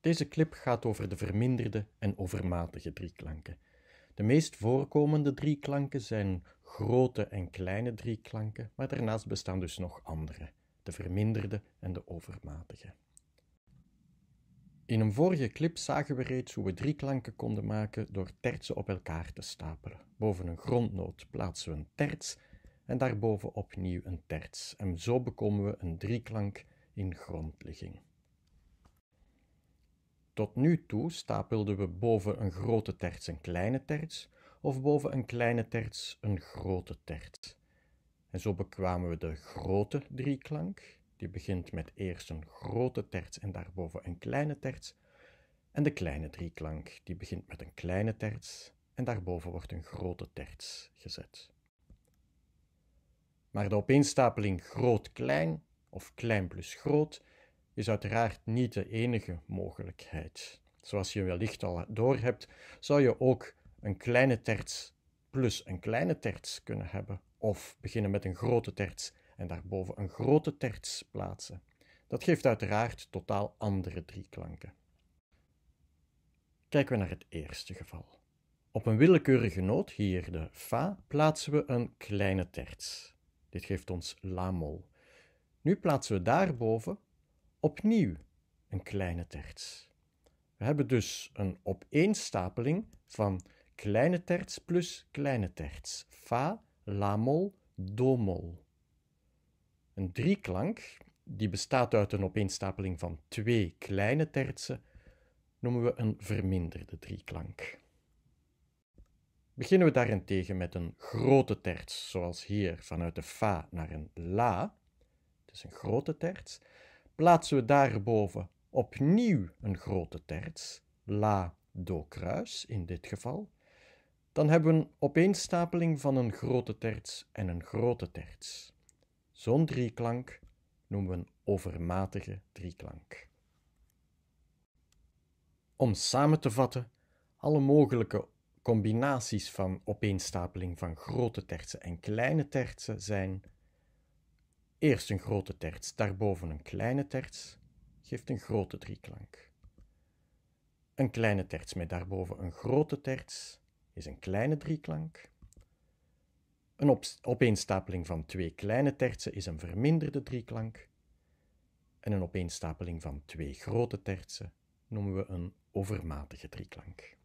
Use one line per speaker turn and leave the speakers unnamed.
Deze clip gaat over de verminderde en overmatige drieklanken. De meest voorkomende drieklanken zijn grote en kleine drieklanken, maar daarnaast bestaan dus nog andere, de verminderde en de overmatige. In een vorige clip zagen we reeds hoe we drieklanken konden maken door tertsen op elkaar te stapelen. Boven een grondnoot plaatsen we een terts en daarboven opnieuw een terts. En zo bekomen we een drieklank in grondligging. Tot nu toe stapelden we boven een grote terts een kleine terts of boven een kleine terts een grote terts. En zo bekwamen we de grote drieklank, die begint met eerst een grote terts en daarboven een kleine terts, en de kleine drieklank, die begint met een kleine terts en daarboven wordt een grote terts gezet. Maar de opeenstapeling groot-klein of klein plus groot is uiteraard niet de enige mogelijkheid. Zoals je wellicht al doorhebt, zou je ook een kleine terts plus een kleine terts kunnen hebben, of beginnen met een grote terts en daarboven een grote terts plaatsen. Dat geeft uiteraard totaal andere drieklanken. Kijken we naar het eerste geval. Op een willekeurige noot, hier de Fa, plaatsen we een kleine terts. Dit geeft ons La mol. Nu plaatsen we daarboven opnieuw een kleine terts. We hebben dus een opeenstapeling van kleine terts plus kleine terts. Fa, la mol, do mol. Een drieklank die bestaat uit een opeenstapeling van twee kleine tertsen noemen we een verminderde drieklank. Beginnen we daarentegen met een grote terts, zoals hier vanuit de fa naar een la, het is een grote terts, plaatsen we daarboven opnieuw een grote terts, La Do kruis in dit geval, dan hebben we een opeenstapeling van een grote terts en een grote terts. Zo'n drieklank noemen we een overmatige drieklank. Om samen te vatten, alle mogelijke combinaties van opeenstapeling van grote tertsen en kleine tertsen zijn Eerst een grote terts, daarboven een kleine terts, geeft een grote drieklank. Een kleine terts met daarboven een grote terts is een kleine drieklank. Een opeenstapeling van twee kleine tertsen is een verminderde drieklank. En een opeenstapeling van twee grote tertsen noemen we een overmatige drieklank.